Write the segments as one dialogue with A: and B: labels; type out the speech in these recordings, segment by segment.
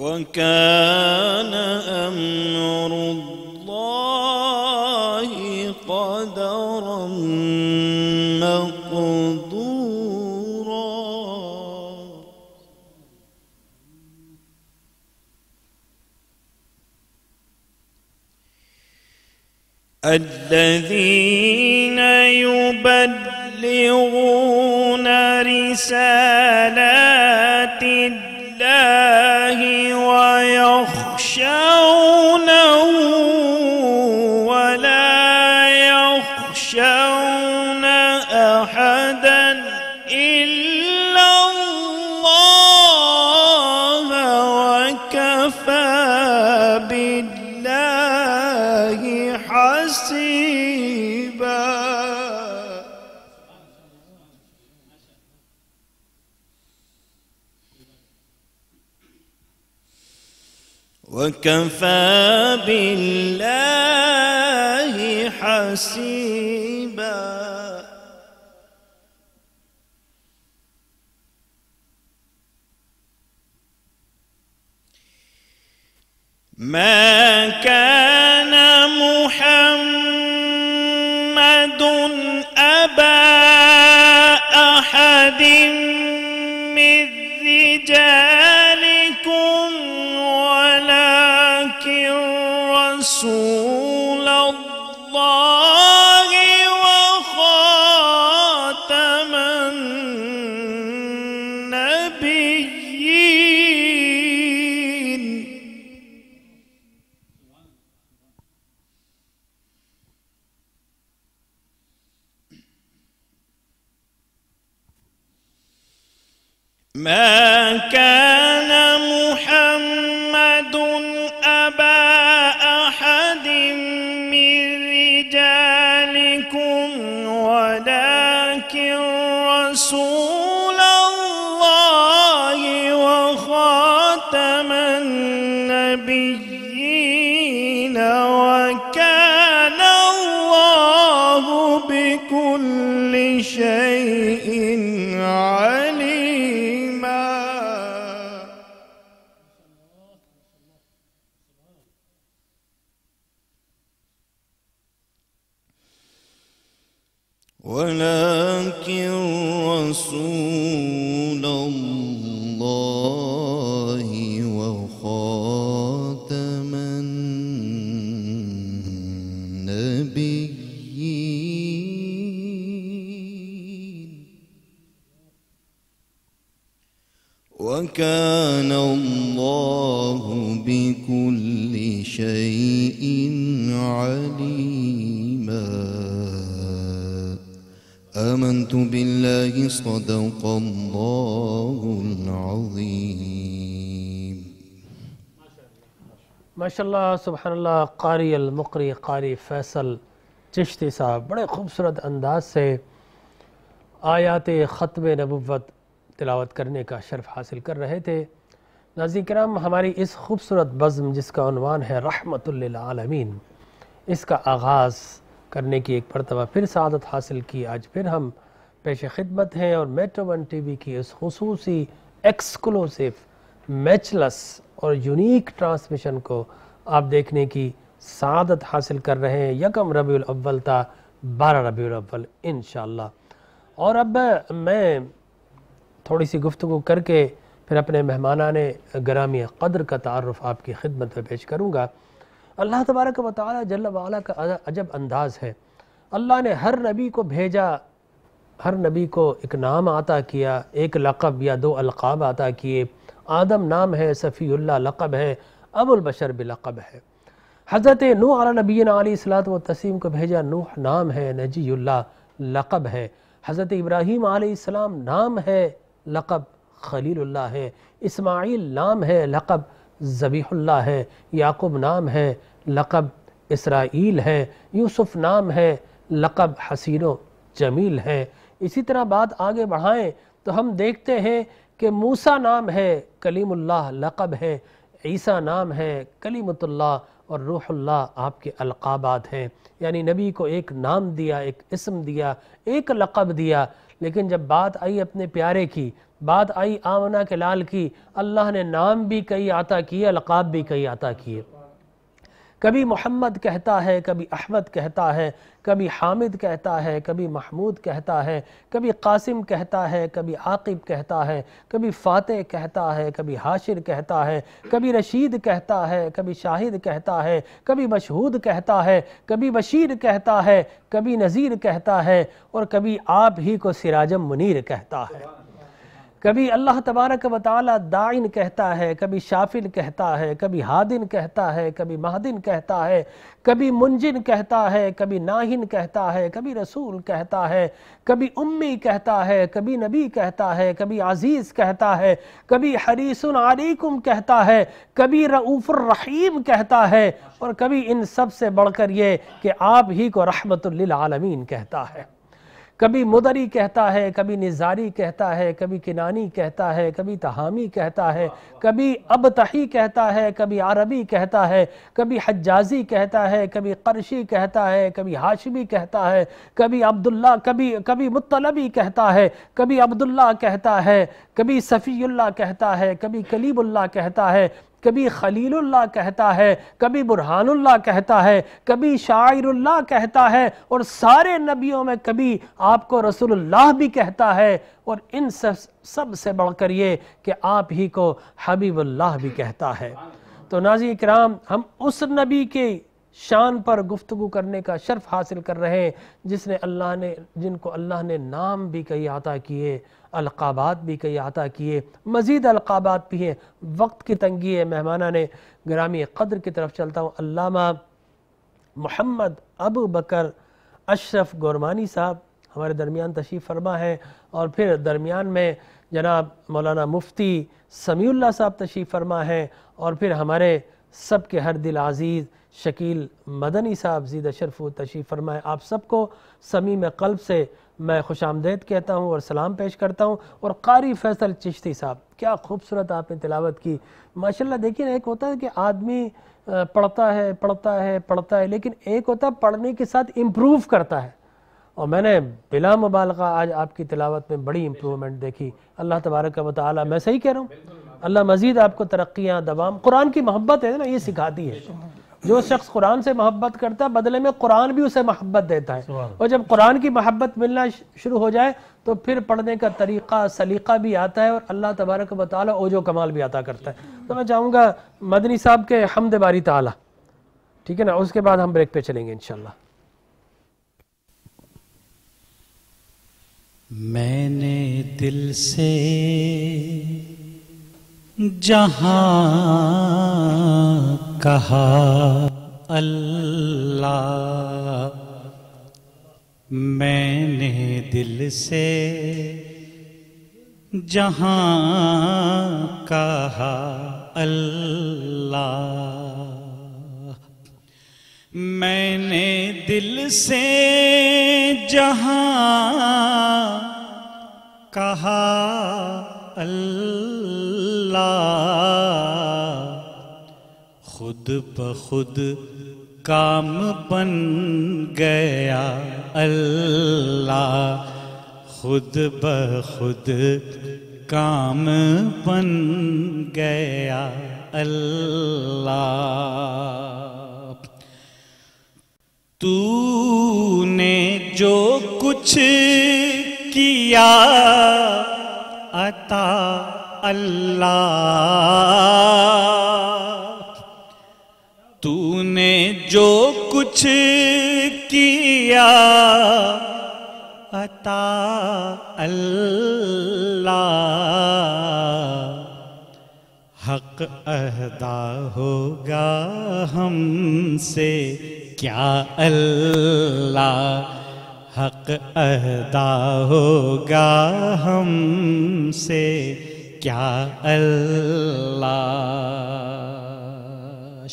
A: وكان أمر الله قدرا مقدورا
B: الذين يبلغون رسالات شاء
C: وكفى
B: بالله حسيبا ما كان محمد أبا أحد 树。
A: وكان الله بكل شيء عليما امنت بالله صدق الله العظيم
D: ما شاء الله سبحان الله قاري المقري قاري فيصل تشتي صاحب بڑے خوبصورت انداز سے آیات ختم نبوت तिलावत करने का शर्फ हासिल कर रहे थे नाजी कराम हमारी इस खूबसूरत बज़म जिसका अनवान है रहमतुल्लामीन इसका आगाज़ करने की एक मरतबा फिर सदत हासिल की आज फिर हम पेश खिदमत हैं और मेट्रो वन टी वी की इस खूसी एक्सक्लूसिव मैचलस और यूनिक ट्रांसमिशन को आप देखने की सदत हासिल कर रहे हैं यकम रबी अव्वल था बारह रबी अव्वल इन और अब मैं थोड़ी सी गुफ्तु करके फिर अपने मेहमाना ने ग्रामी कदर का तारफ़ आपकी खिदमत में पेश करूँगा अल्लाह तबारक व ताली जल वाला का अजब अंदाज़ है अल्लाह ने हर नबी को भेजा हर नबी को एक नाम आता किया एक लक़ब या दो अलक़ाब आता किए आदम नाम है सफ़ील्ला लक़ब है अबुलबशर लकब है हज़रत नू अला नबी सलात व तसीम को भेजा नूह नाम है नजील्ला लक़ब है हज़रत इब्राहीम आसमाम नाम है लक़ब खलील्ला है इस्माइल नाम है लक़ब ज़बीहुल्ला है याकूब नाम है लक़ब इसराइल है यूसुफ नाम है लक़ब हसीनो जमील है इसी तरह बात आगे बढ़ाएं तो हम देखते हैं कि मूसा नाम है कलीमुल्लाह लक़ब है ईसा नाम है कलीमतुल्लाह और रूहुल्ला आपके अलकाबात हैं यानी नबी को एक नाम दिया एक इसम दिया एक लक़ब दिया लेकिन जब बात आई अपने प्यारे की बात आई आमना के लाल की अल्लाह ने नाम भी कई आता किए अलकाब भी कई आता किए कभी मोहम्मद कहता है कभी अहमद कहता है कभी हामिद कहता है कभी महमूद कहता है कभी कासिम कहता है कभी आकिब कहता है कभी फ़ातह कहता है कभी हाशिर कहता है कभी रशीद कहता है कभी शाहिद कहता है कभी मशहूद कहता है कभी बशीर कहता है कभी नज़ीर कहता है और कभी आप ही को सिराजम मुनीर कहता है कभी अल्लाह तबारक वाल दाइन कहता है कभी शाफिन कहता है कभी हादिन कहता है कभी महदिन कहता है कभी मुंजिन कहता है कभी नाहिन कहता है कभी रसूल कहता है कभी उम्मी कहता है कभी नबी कहता है कभी आज़ीज़ कहता है कभी हरीसन आलिकुम कहता है कभी रहीम कहता है और कभी इन सब से बढ़कर ये कि आप ही को रहमतुल्लिल आलमीन कहता है कभी मुदरी कहता है कभी निजारी कहता है कभी किनानी कहता है कभी तहामी कहता है कभी अब तही कहता है कभी अरबी कहता है कभी हजाजी कहता है कभी करशी कहता है कभी हाशमी कहता है कभी अब्दुल्ला कभी कभी मुतलबी कहता है कभी अब्दुल्ला कहता है कभी सफ़ील्ला कहता है कभी कलीबुल्ला कहता है कभी खलीलुल्लाह कहता है कभी बुरहानुल्लाह कहता है कभी शायरुल्लाह कहता है और सारे नबियों में कभी आपको रसूलुल्लाह भी कहता है और इन सब सबसे बढ़कर ये कि आप ही को हबीबुल्लाह भी कहता है तो नाजी इकराम हम उस नबी के शान पर गुफ्तु करने का शर्फ हासिल कर रहे हैं जिसने अल्लाह ने जिनको अल्लाह ने नाम भी कई अता किए अलकाबात भी कई अता किए मज़ीद अलकाबात भी हैं वक्त की तंगी है मेहमाना ने ग्रामी कदर की तरफ चलता हूँ अलामा मोहम्मद अबू बकर अशरफ गौरमानी साहब हमारे दरमियान तशीफ़ फरमा है और फिर दरमियान में जनाब मौलाना मुफ्ती समी साहब तशीफ़ फरमा है और फिर हमारे सब के हर दिल आज़ीज़ शकील मदनी साहब जीद अशरफ तशीफ़ फरमाए आप सबको समी में कल्ब से मैं खुश आमदेद कहता हूँ और सलाम पेश करता हूँ और कारी फैसल चिश्ती साहब क्या खूबसूरत आपने तिलावत की माशाल्लाह देखिए ना एक होता है कि आदमी पढ़ता है पढ़ता है पढ़ता है लेकिन एक होता है पढ़ने के साथ इम्प्रूव करता है और मैंने बिला मुबालक आज आपकी तिलावत में बड़ी इम्प्रूवमेंट देखी अल्लाह तबारक मतलब मैं सही कह रहा हूँ अल्लाह मजीद आपको तरक्याँ दवाम कुरान की मोहब्बत है ना ये सिखाती है जो शख्स कुरान से मोहब्बत करता है बदले में कुरान भी उसे मोहब्बत देता है और जब कुरान की मोहब्बत मिलना शुरू हो जाए तो फिर पढ़ने का तरीक़ा सलीका भी आता है और अल्लाह तबारक वाली ओजो कमाल भी अता करता है तो मैं चाहूँगा मदनी साहब के हमद बारी ताला ठीक है ना उसके बाद हम ब्रेक पे चलेंगे इनशाला
E: मैंने दिल से जहाँ कहा अल्लाह मैंने दिल से जहाँ कहा अल्लाह मैंने दिल से जहाँ कहा अल्लाह खुद ब खुद काम बन गया अल्लाह खुद ब खुद काम बन गया अल्लाह तूने जो कुछ किया अता अल्लाह तूने जो कुछ किया अता अल्लाह हक अहदा होगा हमसे क्या अल्लाह हक अदा होगा हमसे क्या अल्लाह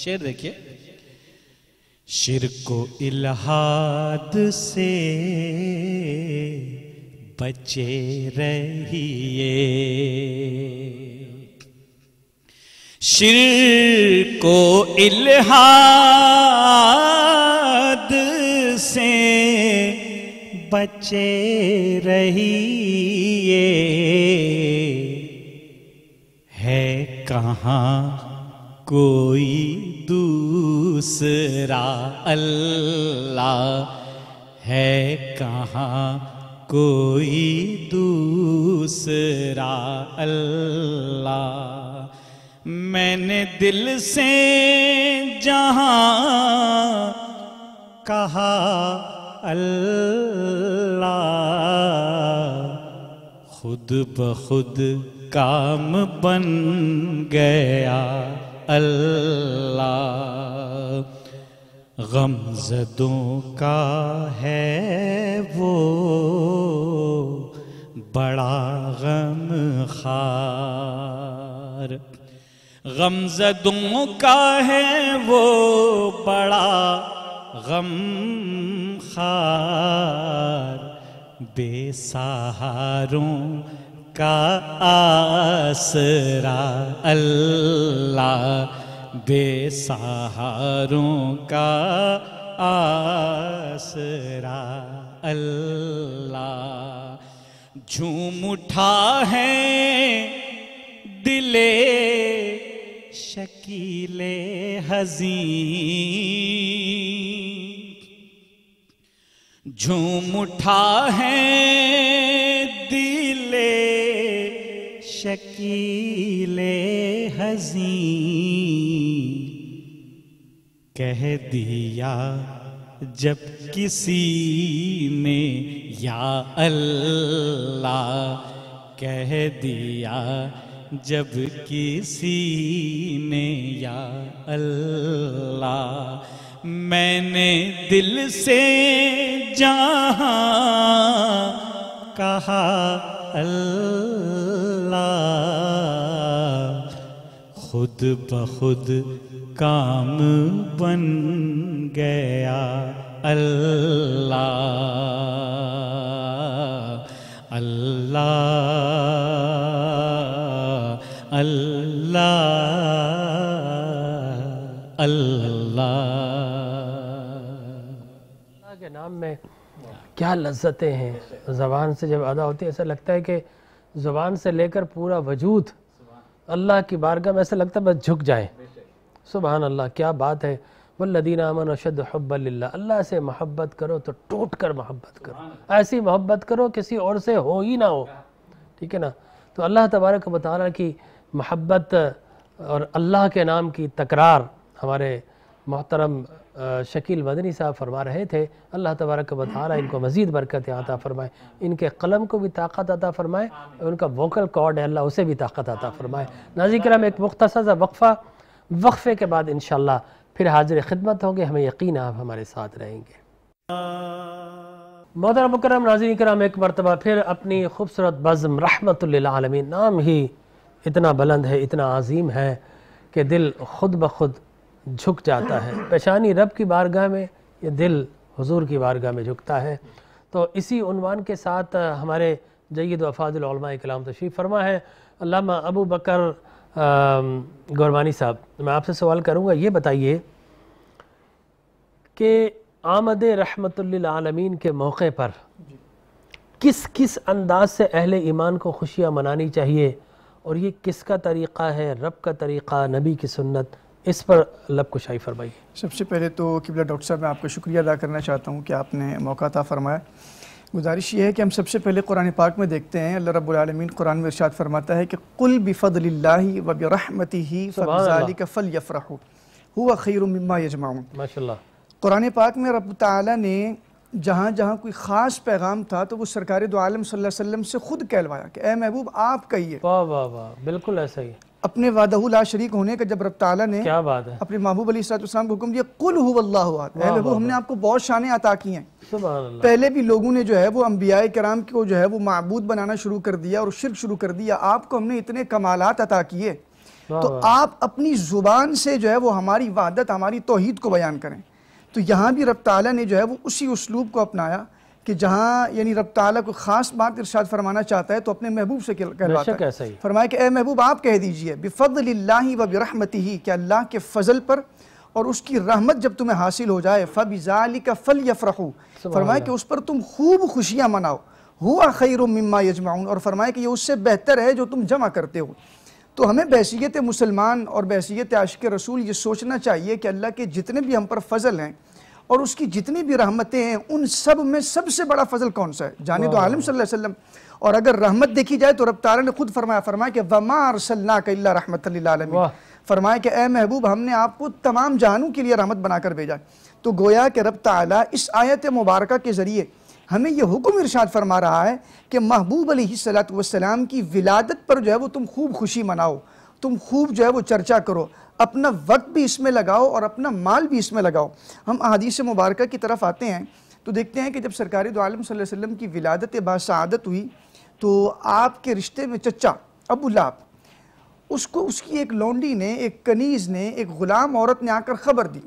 E: शेर देखिए को इलाहाद से बचे रहिए शिर को इलाहाद से बचे रहिए है कहाँ कोई दूसरा अल्लाह है कहाँ कोई दूसरा अल्लाह मैंने दिल से जहाँ कहा अल्लाह खुद ब खुद काम बन गया अल्लाह गमजदों का है वो बड़ा गम खार गमजदों का है वो बड़ा गम खार बेसहारों का आसरा अल्लाह बेसहारों का आसरा अल्लाह झूम उठा है दिले शकीले हजी झूम उठा है दिले शकीले हजी कह दिया जब किसी ने या अल्लाह कह दिया जब किसी ने या अल्लाह मैंने दिल से जहा कहा अल्लाह खुद बखुद काम बन गया अल्लाह अल्लाह
D: क्या लज्जतें हैं ज़बान से जब अदा होती है ऐसा लगता है कि ज़बान से लेकर पूरा वजूद अल्लाह की बारगाह में ऐसा लगता है बस झुक जाए सुबह अल्लाह क्या बात है वल्लदीन अमन अशद हब्बल्ला अल्लाह से मोहब्बत करो तो टूट कर मोहब्बत करो ऐसी मोहब्बत करो किसी और से हो ही ना हो ठीक है ना तो अल्लाह तबारक रहा कि मोहब्बत और अल्लाह के नाम की तकरार हमारे मोहतरम शकील मदनी साहब फरमा रहे थे अल्लाह तबारक वाली इनको मज़ीद बरकत आता फ़रमाए इनके कलम को भी ताकत अता फ़रमाए उनका वोकल कॉर्ड है अल्लाह उसे भी ताकत आता फ़रमाए नाजी कराम एक मुख्तसा वक्फ़ा वक्फ़े के बाद इन फिर हाजिर खिदमत होंगे हमें यकीन आप हमारे साथ रहेंगे मोहतर मुकरम नाजी कराम एक मरतबा फिर अपनी खूबसूरत बज़म रहमत नाम ही इतना बुलंद है इतना अजीम है कि दिल खुद ब खुद झुक जाता है पेशानी रब की बारगाह में ये दिल हुजूर की बारगाह में झुकता है तो इसी उनवान के साथ हमारे जयद वफ़ादलमा कलाम तशीफ़ फरमा है अल्लामा अबू बकर गौरवानी साहब मैं आपसे सवाल करूँगा ये बताइए कि आमद रहमतमीन के मौके पर किस किस अंदाज से अहल ईमान को खुशियाँ मनानी चाहिए और ये किसका तरीक़ा है रब का
F: तरीक़ा नबी की सुन्नत इस पर लब कुशाई फरमाई सबसे पहले तो किबला डॉक्टर साहब मैं आपका शुक्रिया अदा करना चाहता हूँ कि आपने मौका था फरमाया गुजारिश ये है कि हम सबसे पहले कुरान पाक में देखते हैं अल्लाह रब्बुल आलमीन कुरान में इरशाद फरमाता है कि कुल बिफ़दलिल्लाहि व बिरहमतिहि फबिज़ालिका फलयफरहु हुवा खैरुम मिम्मा यजमाउन माशाल्लाह कुरान पाक में रब ताला ने जहाँ जहाँ कोई ख़ास पैगाम था तो वो सरकार दो आलम सल्लल्लाहु अलैहि वसल्लम से ख़ुद कहलवाया कि ए महबूब आप कहिए वाह वाह वाह बिल्कुल ऐसा ही अपने वादहुला शरीक होने का जब रब ताला ने क्या बात है अपने महबूब अली सलाम को हुक्म दिया कुल हुल्लाहू हमने आपको बहुत शान अता की हैं
E: पहले
F: भी लोगों ने जो है वो अम्बिया कराम को जो है वो मबूद बनाना शुरू कर दिया और शिरक शुरू कर दिया आपको हमने इतने कमालत अता किए तो आप अपनी ज़ुबान से जो है वो हमारी वादत हमारी तोहद को बयान करें तो यहाँ भी रब ताला ने जो है वो उसी उसलूब को अपनाया कि जहाँ यानी रब ताला को ख़ास बात इरशाद फरमाना चाहता है तो अपने महबूब से कहलवाता है फरमाया कि ए महबूब आप कह दीजिए बिफ़ल व बरहमती ही कि अल्लाह के फ़जल पर और उसकी रहमत जब तुम्हें हासिल हो जाए फ़बिजाली का फल यफ़रहू फरमाया कि उस पर तुम खूब खुशियाँ मनाओ हुआ खैर मम्मा यजमाउन और फरमाया कि ये उससे बेहतर है जो तुम जमा करते हो तो हमें बहसीत मुसलमान और बहसीत आशिक रसूल ये सोचना चाहिए कि अल्लाह के जितने भी हम पर फजल हैं और उसकी जितनी भी रहमतें हैं उन सब में सबसे बड़ा फजल कौन सा है जाने तो आलम सल्लल्लाहु अलैहि वसल्लम और अगर रहमत देखी जाए तो रब तारा ने खुद फरमाया फरमाया कि वमा अरसल्ला रहमत फरमाया कि ए महबूब हमने आपको तमाम जहानों के लिए रहमत बनाकर भेजा तो गोया कि रब ताला इस आयत मुबारक के ज़रिए हमें यह हुक्म इरशाद फरमा रहा है कि महबूब सलात वसलाम की विलादत पर जो है वो तुम खूब खुशी मनाओ तुम खूब जो है वो चर्चा करो अपना वक्त भी इसमें लगाओ और अपना माल भी इसमें लगाओ हम अदीस मुबारक की तरफ आते हैं तो देखते हैं कि जब सरकारी दो आलम की विलादत बादत हुई तो आपके रिश्ते में चचा अबू उसको उसकी एक लौंडी ने एक कनीज़ ने एक ग़ुलाम औरत ने आकर ख़बर दी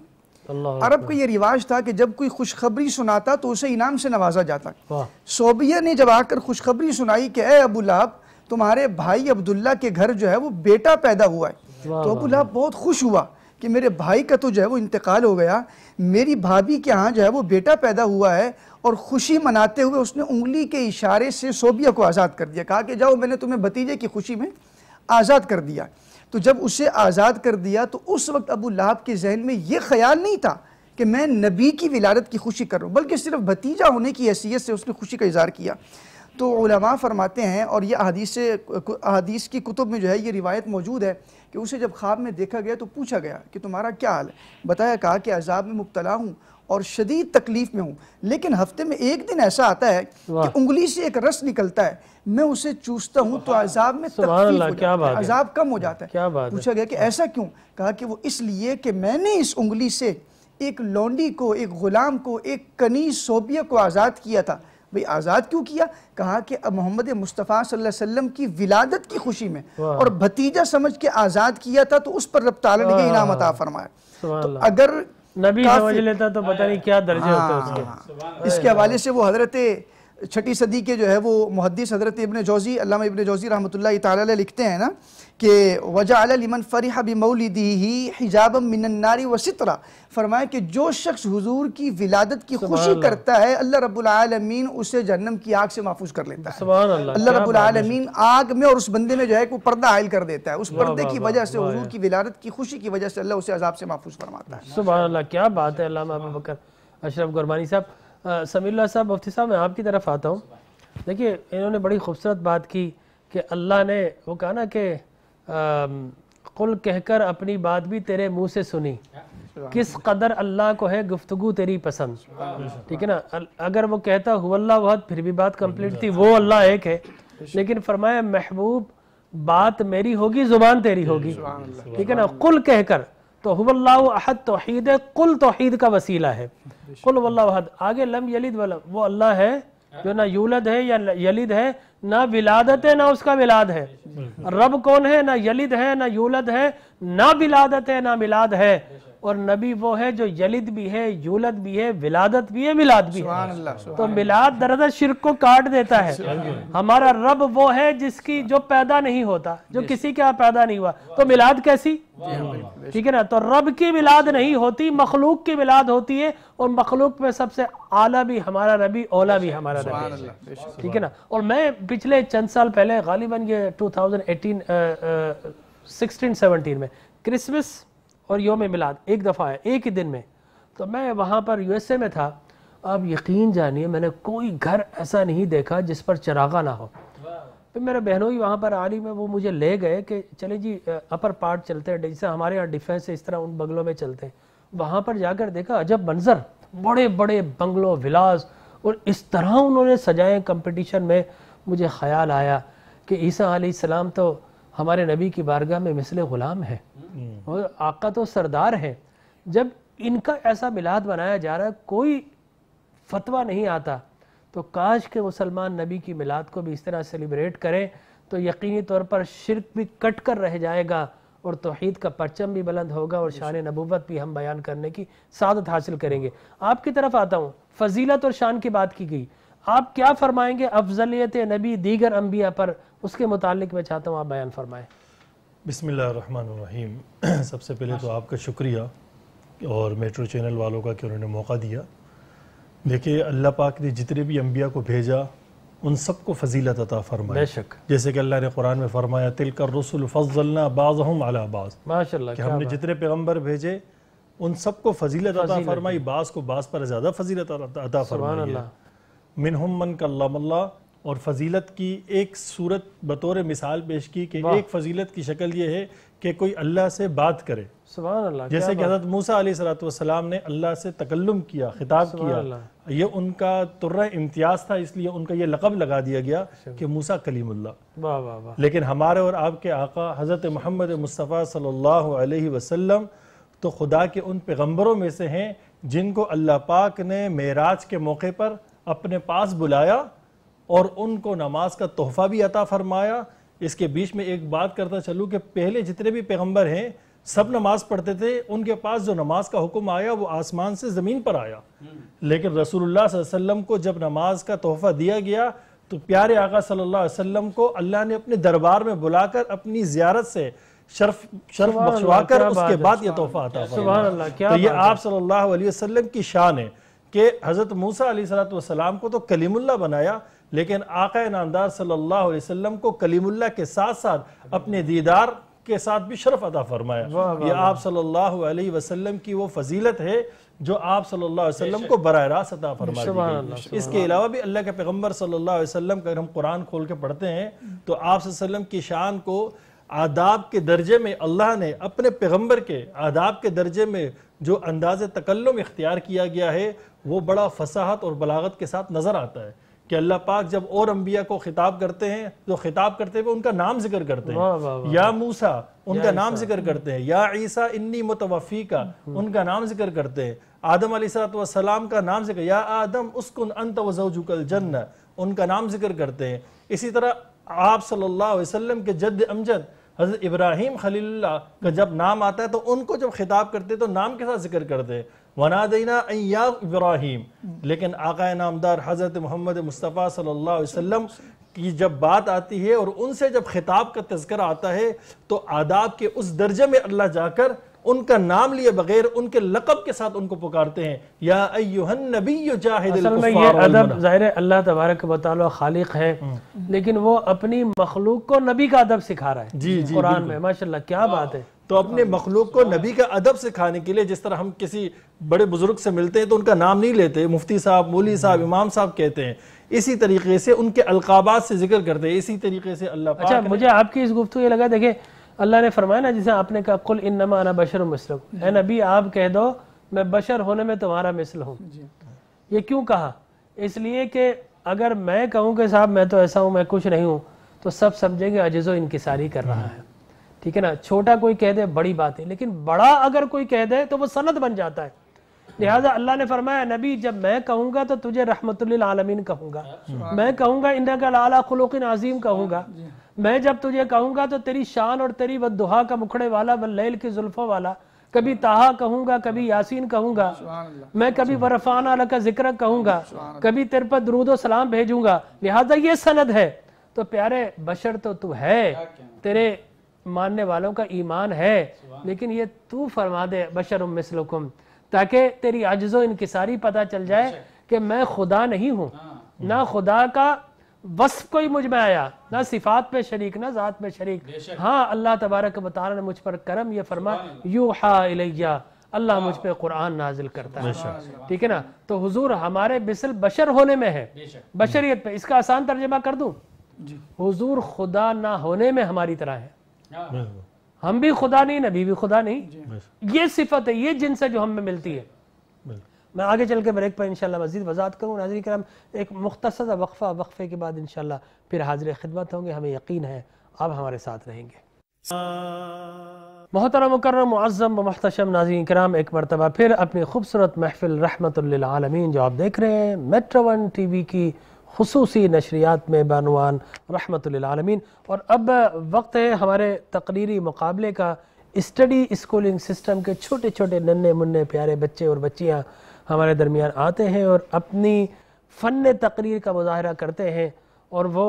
F: अरब का ये रिवाज था कि जब कोई खुशखबरी सुनाता तो उसे इनाम से नवाजा जाता सोबिया ने जब आकर खुशखबरी सुनाई कि अबू लाभ तुम्हारे भाई अब्दुल्ला के घर जो है वो बेटा पैदा हुआ है तो अबू लहब बहुत खुश हुआ कि मेरे भाई का तो जो है वो इंतकाल हो गया मेरी भाभी के यहाँ जो है वो बेटा पैदा हुआ है और खुशी मनाते हुए उसने उंगली के इशारे से सोबिया को आज़ाद कर दिया कहा कि जाओ मैंने तुम्हें भतीजे की खुशी में आज़ाद कर दिया तो जब उसे आज़ाद कर दिया तो उस वक्त अबू लहब के जहन में ये ख्याल नहीं था कि मैं नबी की विलादत की खुशी कर रहा हूँ बल्कि सिर्फ भतीजा होने की हैसियत से उसने खुशी का इजहार किया तो उलमा फरमाते हैं और ये से अदीस की कुतुब में जो है ये रिवायत मौजूद है कि उसे जब ख्वाब में देखा गया तो पूछा गया कि तुम्हारा क्या हाल है बताया कहा कि अजाब में मुबतला हूँ और शदीद तकलीफ़ में हूँ लेकिन हफ्ते में एक दिन ऐसा आता है कि उंगली से एक रस निकलता है मैं उसे चूसता हूँ तो अजाब में अजाब कम हो जाता है पूछा गया कि ऐसा क्यों कहा कि वो इसलिए कि मैंने इस उंगली से एक लौंडी को एक ग़ुलाम को एक कनी सोबिया को आज़ाद किया था भाई आज़ाद क्यों किया कहा कि अब मोहम्मद मुस्तफ़ा वसल्लम की विलादत की खुशी में और भतीजा समझ के आज़ाद किया था तो उस पर रब ताला ने इनाम अता फरमाया तो अगर नबी समझ लेता तो पता नहीं
D: क्या दर्जा होता हाँ, उसके हाँ,
F: हाँ। इसके हवाले से वो हजरत छठी सदी के जो है वो मुहदस हजरत इबन जौज़ी अल्लामा इबन जौज़ी रहमतुल्लाह लिखते हैं ना कि वजालमन मौली दी ही हिजाब मिनन्नारी व सितरा फरमाए कि जो शख्स हुजूर की विलादत की खुशी करता है अल्लाह रबालमीन उसे जहन्नम की आग से महफूज कर लेता है
D: अल्लाह रबालमीन
F: आग में और उस बंदे में जो है वो पर्दा आयल कर देता है उस पर्दे की वजह से हुजूर की विलादत की खुशी की वजह से अल्लाह उसे अजाब से महफूज फरमाता
D: है सुबह क्या बात है बकर अशरफ गुरबानी साहब समील्ला साहब मुफ्ती साहब मैं आपकी तरफ आता हूँ देखिए इन्होंने बड़ी खूबसूरत बात की कि अल्लाह ने वो कहा ना कि कुल कहकर अपनी बात भी तेरे मुंह से सुनी किस कदर अल्लाह को है गुफ्तगु तेरी पसंद ठीक है ना अगर वो कहता हुल्ला बहुत फिर भी बात कंप्लीट थी वो अल्लाह एक है लेकिन फरमाया महबूब बात मेरी होगी जुबान तेरी होगी ठीक है ना कुल कहकर तो हुद तो है कुल तोहीद का वसीला है कुल वल्लाहद आगे लम यलिद वो अल्लाह है जो ना यूलद है या यलिद है ना विलादत है ना उसका मिलाद है रब कौन है ना यलिद है ना यूलद है ना विलादत है ना मिलाद है और नबी वो है जो यलिद भी है यूलद भी है विलादत भी है मिलाद भी है तो मिलाद दरअसल शिरक को काट देता है हाँ हाँ हमारा रब वो है जिसकी जो पैदा नहीं होता जो किसी के यहाँ पैदा नहीं हुआ तो मिलाद कैसी
E: हाँ
D: ठीक है ना तो रब की मिलाद नहीं होती मखलूक की मिलाद होती है और मखलूक में सबसे आला भी हमारा नबी ओला भी हमारा नबी ठीक है ना और मैं पिछले चंद साल पहले गालिबन ये टू थाउजेंड एटीन सिक्सटीन में क्रिसमस और योम मिलाद एक दफ़ा आया एक ही दिन में तो मैं वहाँ पर यू में था आप यकीन जानिए मैंने कोई घर ऐसा नहीं देखा जिस पर चरागा ना हो फिर मेरे ही वहाँ पर रही में वो मुझे ले गए कि चले जी अपर पार्ट चलते हैं जैसे हमारे यहाँ डिफेंस इस तरह उन बंगलों में चलते हैं वहाँ पर जाकर देखा अजब मंजर बड़े बड़े बंगलों विलास और इस तरह उन्होंने सजाए कंपटीशन में मुझे ख्याल आया कि ईसा आलाम तो हमारे नबी की बारगाह में मिसल ग़ुलाम है और आका तो सरदार हैं जब इनका ऐसा मिलाद बनाया जा रहा है कोई फतवा नहीं आता तो काश के मुसलमान नबी की मिलाद को भी इस तरह सेलिब्रेट करें तो यकीनी तौर पर शिरक भी कट कर रह जाएगा और तोहहीद का परचम भी बुलंद होगा और शान नबूवत भी हम बयान करने की सादत हासिल करेंगे आपकी तरफ आता हूँ फजीलत और शान की बात की गई आप क्या फरमाएंगे अफजलियत नबी दीगर अम्बिया पर उसके मुतालिक मैं चाहता हूँ आप बयान फरमाएँ
C: बसमीम सबसे पहले तो अच्छा। आपका शुक्रिया और मेट्रो चैनल वालों का कि उन्होंने मौका दिया देखिए अल्लाह पाक ने जितने भी अम्बिया को भेजा उन सबको फजीलत अता फरमाया बेशक जैसे कि अल्लाह ने कुरान में फरमाया तिल कर रसुल फजलना बाज़म अला बाज़ माशा कि हमने जितने पैगम्बर भेजे उन सबको फजीलत अता फरमाई बास को बास पर ज़्यादा फजीलत अता फरमाई मिनहम मन कल्ला और फजीलत की एक सूरत बतौर मिसाल पेश की कि एक फजीलत की शक्ल ये है कि कोई अल्लाह से बात करे अल्लाह जैसे कि हजरत मूसा सलाम ने अल्लाह से तकल्लुम किया खिताब किया ये उनका तुर्रा इम्तियाज था इसलिए उनका ये लकब लगा दिया गया अच्छा। कि मूसा कलीमुल्ला लेकिन हमारे और आपके आका हज़रत मोहम्मद मुस्तफ़ा सल्लल्लाहु अलैहि वसल्लम तो खुदा के उन पैगम्बरों में से हैं जिनको अल्लाह पाक ने मेराज के मौके पर अपने पास बुलाया और उनको नमाज का तोहफा भी अता फरमाया इसके बीच में एक बात करता चलूँ कि पहले जितने भी पैगम्बर हैं सब नमाज पढ़ते थे उनके पास जो नमाज का हुक्म आया वो आसमान से ज़मीन पर आया हम्म। लेकिन रसूलुल्लाह वसल्लम को जब नमाज का तोहफ़ा दिया गया तो प्यारे आका सल्लल्लाहु अलैहि वसल्लम को अल्लाह ने अपने दरबार में बुलाकर अपनी जियारत से शर्फ शर्फ बख्शवा कर उसके बाद यह तोहफा आता तो ये आप सल्लल्लाहु अलैहि वसल्लम की शान है कि हज़रत मूसा सलाम को तो कलीमुल्ला बनाया लेकिन आका नामदार सल्लल्लाहु अलैहि वसल्लम को कलीमुल्ला के साथ साथ अपने दीदार के साथ भी शरफ अदा फरमाया वाह, वाह, ये आप सल्लल्लाहु अलैहि वसल्लम की वो फजीलत है जो आप सल्लल्लाहु अलैहि वसल्लम को बरह रास्त अदा फरमा इसके अलावा भी अल्लाह के पैगम्बर सल्लल्लाहु अलैहि वसल्लम का अगर हम कुरान खोल के पढ़ते हैं तो आप वसल्लम की शान को आदाब के दर्जे में अल्लाह ने अपने पैगम्बर के आदाब के दर्जे में जो अंदाज तकल्लम इख्तियार किया गया है वो बड़ा फसाहत और बलागत के साथ नज़र आता है कि अल्लाह पाक जब और अम्बिया को खिताब करते हैं तो खिताब करते हुए उनका नाम जिक्र करते हैं या मूसा उनका नाम जिक्र करते हैं या ईसा इन्नी मुतवफ़ी का हम्म। उनका नाम जिक्र करते हैं आदम सलाम का नाम जिक्र या आदम उसकुन अंत वजूकल जन्न उनका नाम जिक्र करते हैं इसी तरह आप सल्लल्लाहु अलैहि वसल्लम के जद अमजद हज़रत इब्राहिम खलील का जब नाम आता है तो उनको जब खिताब करते तो नाम के साथ जिक्र करते वना देना या इब्राहिम लेकिन आकाए नामदार हज़रत मोहम्मद मुस्तफ़ा सल्ला वसम की जब बात आती है और उनसे जब खिताब का तस्कर आता है तो आदाब के उस दर्जे में अल्लाह जाकर उनका नाम लिए बगैर उनके लकब के साथ उनको पुकारते हैं या
D: ज़ाहिर अल्लाह तबारक खालिक है हम्म।
C: लेकिन वो अपनी मखलूक को नबी का अदब सिखा रहा है जी जी कुरान में माशा क्या बात है तो अपने मखलूक को नबी का अदब सिखाने के लिए जिस तरह हम किसी बड़े बुजुर्ग से मिलते हैं तो उनका नाम नहीं लेते मुफ्ती साहब मोली हम्म। साहब इमाम साहब कहते हैं इसी तरीके से उनके अलकाबात से जिक्र करते हैं इसी तरीके से अल्लाह अच्छा मुझे आपकी इस गुफ्तु ये लगा देखे अल्लाह ने फरमाया ना जिसे आपने कहा
D: कुल इन नमा आना बशर मिसल है नबी आप कह दो मैं बशर होने में तुम्हारा मिसल हूँ ये क्यों कहा इसलिए कि अगर मैं कहूँ कि साहब मैं तो ऐसा हूँ मैं कुछ नहीं हूँ तो सब समझेंगे अजिजो इनकसारी कर रहा है हम्म। ठीक है ना छोटा कोई कह दे बड़ी बात है लेकिन बड़ा अगर कोई कह दे तो वो सनत बन जाता है लिहाजा अल्लाह ने फरमाया नबी जब मैं कहूँगा तो तुझे रहमतुल्लिन कहूँगा मैं कहूँगा इन्ना का लाला खलुकिन आज़ीम कहूँगा मैं जब तुझे कहूँगा तो तेरी शान और तेरी बदहा का मुखड़े वाला वल्लैल के जुल्फ़ों वाला कभी ताहा कहूँगा कभी यासीन कहूँगा मैं कभी बरफान अला का जिक्र कहूँगा कभी तेरे पर दरूद सलाम भेजूंगा लिहाजा ये सनद है तो प्यारे बशर तो तू है तेरे मानने वालों का ईमान है लेकिन ये तू फरमा दे बशर मिसलकुम ताकि तेरी आजो इनकसारी पता चल जाए अच्छा। कि मैं खुदा नहीं हूं हाँ। ना खुदा का वस्फ कोई मुझ में आया ना हाँ। सिफात पे शरीक ना ज़ात में शरीक हाँ अल्लाह तबारक बता ने मुझ पर करम ये फरमा यू हा अल्लाह हाँ। मुझ पर कुरान नाजिल करता है ठीक है ना तो हुजूर हमारे बिसल बशर होने में है बशरियत पे इसका आसान तर्जमा कर दू हुजूर खुदा ना होने में हमारी तरह
G: है
D: हम भी खुदा नहीं नबी भी खुदा
E: नहीं
D: ये सिफत है ये जिनसे जो हमें मिलती है मैं आगे चल के ब्रेक पर इंशाल्लाह मजीद वजात करूँ नाजरी कराम एक मुख्तसर वक्फ़ा वक्फ़े के बाद इंशाल्लाह फिर हाजिर खिदमत होंगे हमें यकीन है आप हमारे साथ रहेंगे मोहतरम मुकर मुआज़म महतशम नाजीन कराम एक मरतबा फिर अपनी खूबसूरत महफिल रहमत आलमीन जो आप देख रहे हैं मेट्रो वन टी वी की खसूस नशरियात में बानवान रहमतमीन और अब वक्त है हमारे तकरीरी मुकाबले का स्टडी स्कूलिंग सिस्टम के छोटे छोटे नन्हे मुन्ने प्यारे बच्चे और बच्चियाँ हमारे दरमियान आते हैं और अपनी फ़न तकरीर का मुजाहरा करते हैं और वो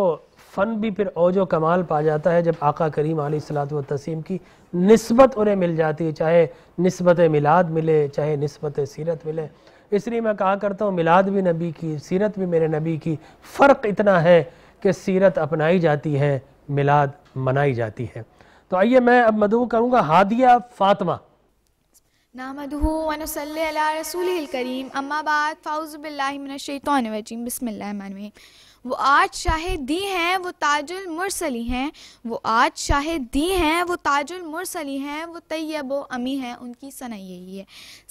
D: फ़न भी फिर ओजो कमाल पा जाता है जब आका करीम सलात व तसीम की नस्बत उन्हें मिल जाती है चाहे नस्बत मिलाद मिले चाहे नस्बत सीरत मिले इसलिए मैं कहा करता हूँ मिलाद भी नबी की सीरत भी मेरे नबी की फ़र्क इतना है कि सीरत अपनाई जाती है मिलाद मनाई जाती है तो आइए मैं अब मधु करूँगा हादिया फातमा
H: नामदूसम अम्माबाद फ़ाउज़बिल्लिमिनशैतवानवीम बसमिल्लर वो आज शाहिद दी हैं वो ताजुल मुरसली हैं वो आज शाहिद दी हैं वो ताजुल मुरसली हैं वो तैयब अमी हैं उनकी सना यही है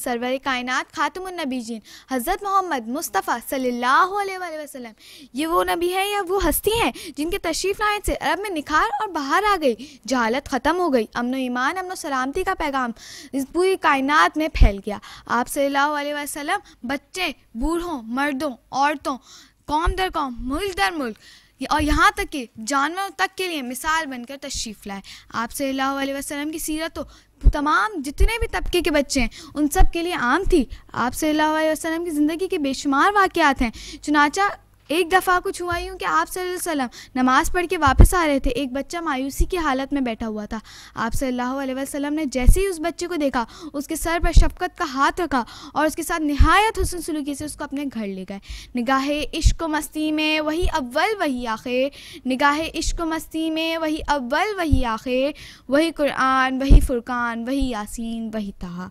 H: सरवर कायनात ख़ातमनबी जी हज़रत मोहम्मद मुस्तफ़ा सल्ला वसलम ये वो नबी हैं या वो हस्ती हैं जिनके तशरीफ़ लाइन से अरब में निखार और बाहर आ गई जहालत ख़त्म हो गई अमन ईमान अमन सलामती का पैगाम इस पूरी कायनत में फैल गया आप सल्ला वसलम बच्चे बूढ़ों मर्दों औरतों कौम दर कौम मुल्क दर मुल्क और यहाँ तक कि जानवरों तक के लिए मिसाल बनकर तशरीफ़ लाए आप सल्लल्लाहु अलैहि वसल्लम की सीरत तो तमाम जितने भी तबके के बच्चे हैं उन सब के लिए आम थी आप सल्लल्लाहु अलैहि वसल्लम की ज़िंदगी के बेशुमार वाक़ात हैं चुनाचा एक दफ़ा कुछ हुआ हूँ कि आप सल्लम नमाज़ पढ़ के वापस आ रहे थे एक बच्चा मायूसी की हालत में बैठा हुआ था आप सल्लल्लाहु अलैहि वसल्लम ने जैसे ही उस बच्चे को देखा उसके सर पर शफकत का हाथ रखा और उसके साथ नहायत हसन सलूकी से उसको अपने घर ले गए निगाह इश्क मस्ती में वही अव्वल वही आखिर निगाह इश्क मस्ती में वही अव्वल वही आखिर वही कुरान वही फ़ुरक़ान वही यासिन वही तहा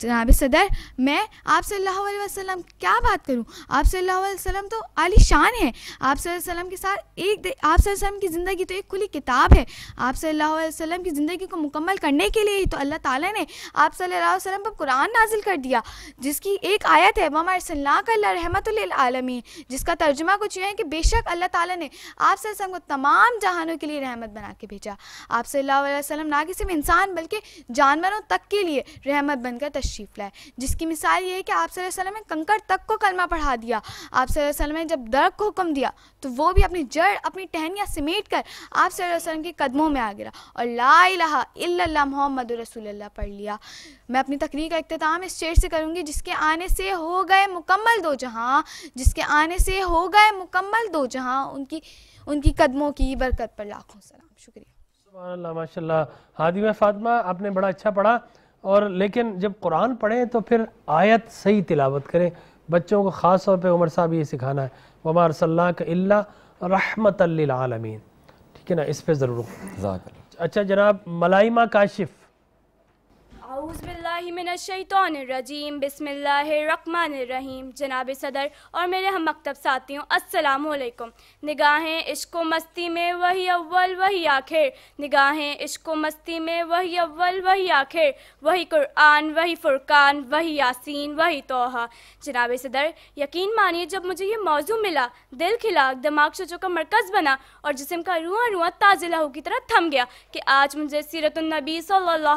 H: जनाब सदर मैं आप सल्लल्लाहु अलैहि वसल्लम क्या बात करूं आप सल्लल्लाहु अलैहि वसल्लम तो आलिशान है आप वसल्लम के साथ एक आप वसल्लम की ज़िंदगी तो एक खुली किताब है आप सल्लल्लाहु अलैहि वसल्लम की ज़िंदगी को मुकम्मल करने के लिए ही तो अल्लाह ताला ने आप सल्लल्लाहु अलैहि वसल्लम पर कुरान नाजिल कर दिया जिसकी एक आयत है ममा का रहमत आलमी जिसका तर्जुमा कुछ यह है कि बेशक अल्लाह ताला ने आप वसल्लम को तमाम जहानों के लिए रहमत बना के भेजा आप सल्लल्लाहु अलैहि वसल्लम ना कि सिर्फ इंसान बल्कि जानवरों तक के लिए रहमत बनकर तशरीफ़ लाए जिसकी मिसाल ये है कि आप वसल्लम ने कंकर तक को कलमा पढ़ा दिया आप वसल्लम ने जब दर्द को हुक्म दिया तो वो भी अपनी जड़ अपनी टहनियाँ समेट कर आप वसल्लम के कदमों में आ गिरा और ला इला मोहम्मद रसूल पढ़ लिया मैं अपनी तकरीर का अख्ताम इस शेर से करूँगी जिसके आने से हो गए मुकम्मल दो जहाँ जिसके आने से हो गए मुकम्मल दो जहाँ उनकी उनकी कदमों की बरकत पर लाखों सलाम
D: शुक्रिया माशा हादिमा फातमा आपने बड़ा अच्छा पढ़ा और लेकिन जब कुरान पढ़ें तो फिर आयत सही तिलावत करें बच्चों को ख़ास तौर पे उमर साहब ये सिखाना है वमार सल्ला का रहमत आलमीन ठीक है ना इस पर ज़रूर अच्छा जनाब मलाइमा काशिफ़
I: रजीम बिसमीम जनाब सदर और मेरे हम मकतब साथियों असलकुम निगाहें इश्को मस्ती में वही अव्वल वही आखिर निगाहें इश्को मस्ती में वही अव्वल वही आखिर वही कुरान वही फ़ुरकान वही यासीन वही तोहा जनाब सदर यकीन मानिए जब मुझे ये मौजू मिला दिल खिला दिमाग शो का मरकज़ बना और जिसम का रुआ रुआ ताजिला की तरह थम गया कि आज मुझे सीरतुलनबी सल्ला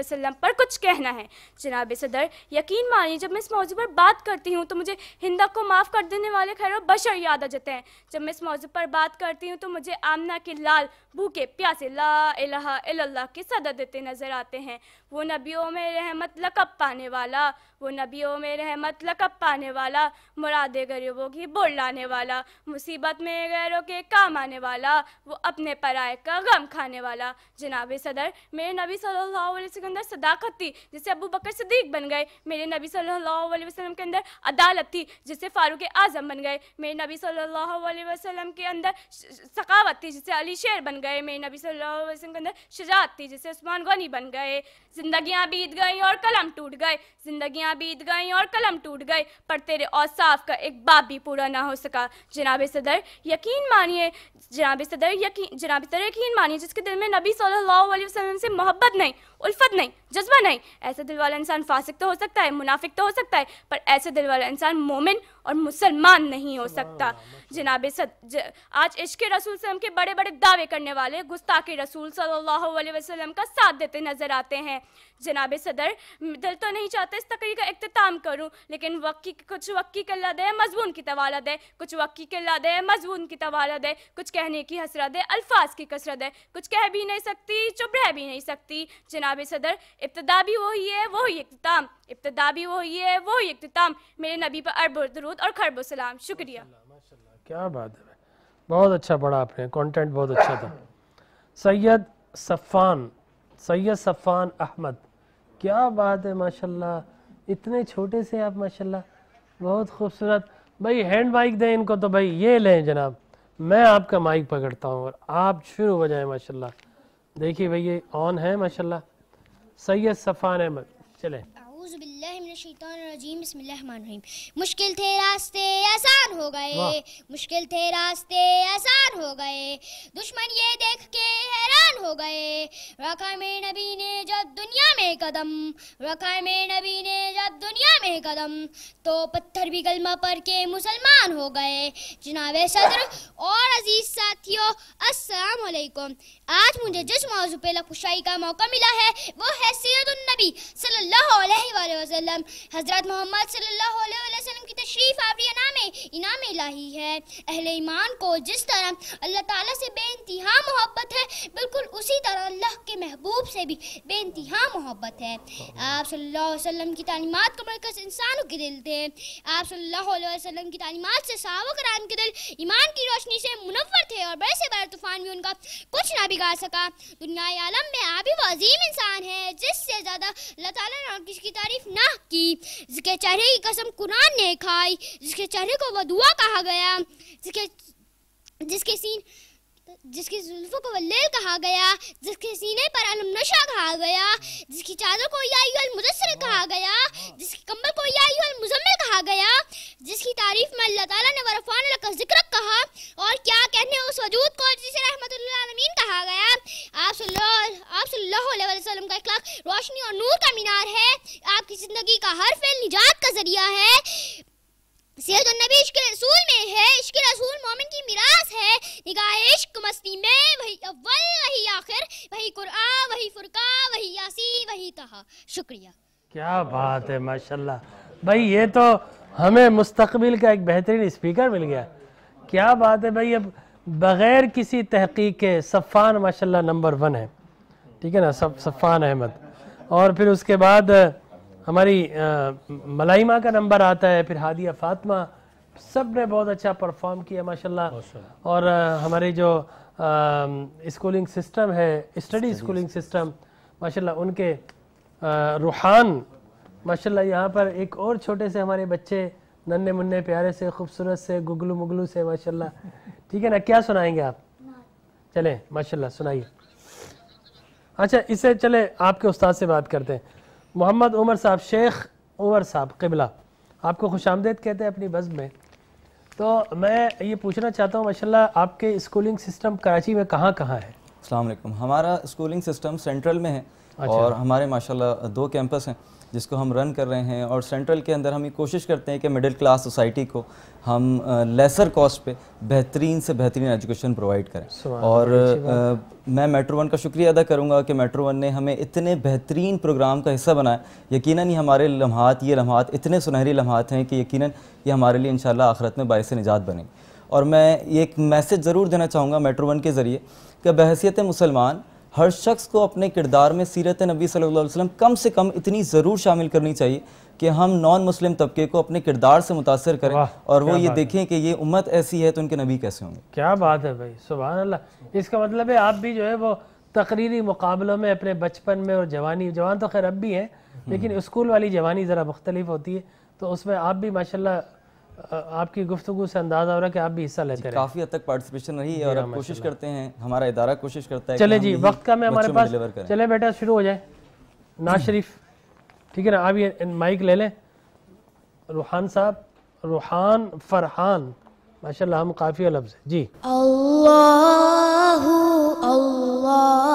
I: वसलम पर कुछ कहना है जनाब सदर यकीन मानिए जब मैं इस मौजू पर बात करती हूँ तो मुझे हिंदा को माफ़ कर देने वाले खैर बशर याद आ जाते हैं जब मैं इस मौजू पर बात करती हूँ तो मुझे आमना के लाल भूखे प्यासे ला के सदा देते नज़र आते हैं वो नबियों में रहमत लकब पाने वाला वो नबियों में रहमत लकब पाने वाला मुराद गरीबों की बोल लाने वाला मुसीबत में गैरों के काम आने वाला वो अपने पराय का गम खाने वाला जनाब सदर मेरे नबी सल्लल्लाहु अलैहि वसल्लम के अंदर सदाकत थी जिससे अबू बकर सदीक बन गए मेरे नबी सल्लल्लाहु अलैहि वसल्लम के अंदर अदालत थी जिससे फ़ारूक आज़म बन गए मेरे नबी सल्लल्लाहु अलैहि वसल्लम के अंदर सकावत थी जिससे अली शेर बन गए मेरे नबी सल्लल्लाहु अलैहि वसल्लम के अंदर शजात थी जिससे उस्मान गनी बन गए जिंदगियां बीत गई और कलम टूट गए जिंदगियां बीत गई और कलम टूट गए पर तेरे औसाफ का एक बाप भी पूरा ना हो सका जनाब सदर यकीन मानिए जनाब सदर यकीन जनाब सदर यकीन मानिए जिसके दिल में नबी सल्लल्लाहु अलैहि वसल्लम से मोहब्बत नहीं उल्फत नहीं जज्बा नहीं ऐसे दिल वाला इंसान फासिक तो हो सकता है मुनाफिक तो हो सकता है पर ऐसे दिल वाला इंसान मोमिन और मुसलमान नहीं हो सकता जनाब सद आज इश्क रसूल सलम के बड़े बड़े दावे करने वाले गुस्ताख रसूल सल्लल्लाहु अलैहि वसल्लम का साथ देते नजर आते हैं जनाब सदर दिल तो नहीं चाहता इस तकरीर का अख्ताम करूँ लेकिन वक्की कुछ वक्की के लद है मजमून की तवालद है कुछ वक्की के लद है मजमून की तवालद है कुछ कहने की हसरत है अल्फाज की कसरत है कुछ कह भी नहीं सकती चुप रह भी नहीं सकती जनाब सदर इब्तदा भी वही है वही अख्ताम इब्तदा भी वही है वही अख्ताम मेरे नबी पर अरब दरूद और खरब सलाम शुक्रिया
D: क्या बात है बहुत अच्छा पढ़ा आपने कंटेंट बहुत अच्छा था सैयद सफ़ान सैयद सफ़ान अहमद क्या बात है माशाल्लाह इतने छोटे से आप माशाल्लाह बहुत खूबसूरत भाई हैंड माइक दें इनको तो भाई ये लें जनाब मैं आपका माइक पकड़ता हूँ और आप शुरू हो जाए माशाल्लाह देखिए भाई ये ऑन है माशाल्लाह सैयद सफ़ान अहमद चलें
J: अऊज़बिल्लिमिनशैतानरजीम बसमीम मुश्किल थे रास्ते आसान हो गए मुश्किल थे रास्ते आसान हो गए दुश्मन ये देख के हैरान हो गए रखा मे नबी ने जब दुनिया में कदम रखा मे नबी ने जब दुनिया में कदम तो पत्थर भी गलमा पढ़ के मुसलमान हो गए जनाब सदर और अजीज़ साथियों अस्सलाम वालेकुम आज मुझे जिस मौजू पे लखुशाई का मौका मिला है वो है सीरतुलनबी सल्लल्लाहु अलैहि वसल्लम हज़रत मोहम्मद सल्लल्लाहु अलैहि वसल्लम की तशरीफ़ आवरी नाम इनाम इलाही है अहले ईमान को जिस तरह अल्लाह ताला से बेानतहा मोहब्बत है बिल्कुल उसी तरह अल्लाह के महबूब से भी बेानतहा मोहब्बत है आप सल्लल्लाहु अलैहि वसल्लम की तालीमत को मरकज़ इंसानों के दिल थे आप सल्लल्लाहु अलैहि वसल्लम की तालीमत से साहब कराम के दिल ईमान की रोशनी से मुनवर थे और बड़े से बड़े तूफ़ान भी उनका कुछ ना बिगाड़ सका दुनिया आलम में आप ही वो अजीम इंसान है जिससे ज़्यादा अल्लाह ताला ने किसकी तारीफ ना की जिसके चेहरे की कसम कुरान ने खाई जिसके चेहरे को वदुआ कहा गया जिसके जिसके सीन जिसकी जुल्फों को वल्लेल कहा गया जिसके सीने पर अलम नशा कहा गया जिसकी चादर को अल मुदसर कहा गया जिसकी कंबल को अल मुजम्मिल कहा गया जिसकी तारीफ में अल्लाह ताला ने वरफान का जिक्र कहा और क्या कहने उस वजूद को जिसे रहमतुल्लामीन कहा गया आप आप सल्लल्लाहु अलैहि वसल्लम का इखलाक रोशनी और नूर का मीनार है आपकी ज़िंदगी का हर फेल निजात का जरिया है सेहत नबी इश्क रसूल में है इश्क रसूल मोमिन की मिरास है निगाह इश्क मस्ती में वही अव्वल वही आखिर वही वही फुरका वही यासी वही शुक्रिया
D: क्या बात है माशाल्लाह भाई ये तो हमें मुस्तकबिल का एक बेहतरीन स्पीकर मिल गया क्या बात है भाई अब बग़ैर किसी तहकीक के सफ़ान माशाल्लाह नंबर वन है ठीक है ना सब सफ़ान अहमद और फिर उसके बाद हमारी मलाई माँ का नंबर आता है फिर हादिया फातमा सब ने बहुत अच्छा परफॉर्म किया माशाल्लाह और हमारे जो स्कूलिंग सिस्टम है स्टडी स्कूलिंग सिस्टम माशाल्लाह उनके रूहान माशाल्लाह यहाँ पर एक और छोटे से हमारे बच्चे नन्हे मुन्ने प्यारे से खूबसूरत से गुगलू मुगलू से माशाल्लाह ठीक है ना क्या सुनाएंगे आप चले माशा सुनाइए अच्छा इसे चले आपके उस्ताद से बात करते हैं मोहम्मद उमर साहब शेख उमर साहब किबला आपको खुश आमदेद कहते हैं अपनी बज़ में तो मैं ये पूछना चाहता हूँ माशा आपके स्कूलिंग सिस्टम कराची में कहाँ कहाँ है
F: अल्लाम हमारा स्कूलिंग सिस्टम सेंट्रल में है अच्छा। और हमारे माशाल्लाह दो कैंपस हैं जिसको हम रन कर रहे हैं और सेंट्रल के अंदर हम ये कोशिश करते हैं कि मिडिल क्लास सोसाइटी को हम लेसर कॉस्ट पे बेहतरीन से बेहतरीन एजुकेशन प्रोवाइड करें और आ, मैं मेट्रो वन का शुक्रिया अदा करूंगा कि मेट्रो वन ने हमें इतने बेहतरीन प्रोग्राम का हिस्सा बनाया यकीन ही हमारे लम्हात ये लम्हात इतने सुनहरी लम्हात हैं कि यकीन ये हमारे लिए इन आखरत में बायस निजात बने और मैं एक मैसेज ज़रूर देना चाहूँगा मेट्रो वन के ज़रिए कि बहसीत मुसलमान हर शख्स को अपने किरदार में सीरत नबी सल्लल्लाहु अलैहि वसल्लम कम से कम इतनी ज़रूर शामिल करनी चाहिए कि हम नॉन मुस्लिम तबके को अपने किरदार से मुतासर करें और वो ये देखें कि ये उम्मत ऐसी है तो उनके नबी कैसे होंगे
D: क्या बात है भाई सुबह अल्लाह इसका मतलब है आप भी जो है वो तकरीरी मुकाबलों में अपने बचपन में और जवानी जवान तो खैर अब भी हैं हम्म। लेकिन स्कूल वाली जवानी ज़रा मुख्तलिफ होती है तो उसमें आप भी माशा आपकी गुफ्तु से अंदाजा हो रहा है कि आप भी हिस्सा लेते हैं काफ़ी
F: हद तक पार्टिसिपेशन रही है और आप कोशिश करते हैं हमारा इदारा कोशिश करता है चले जी वक्त का में हमारे पास
D: चले बेटा शुरू हो जाए नाज शरीफ ठीक है ना आप ये माइक ले लें रूहान साहब रूहान फरहान माशा हम काफ़ी लफ्ज़ है जी
G: अल्लाह अल्लाह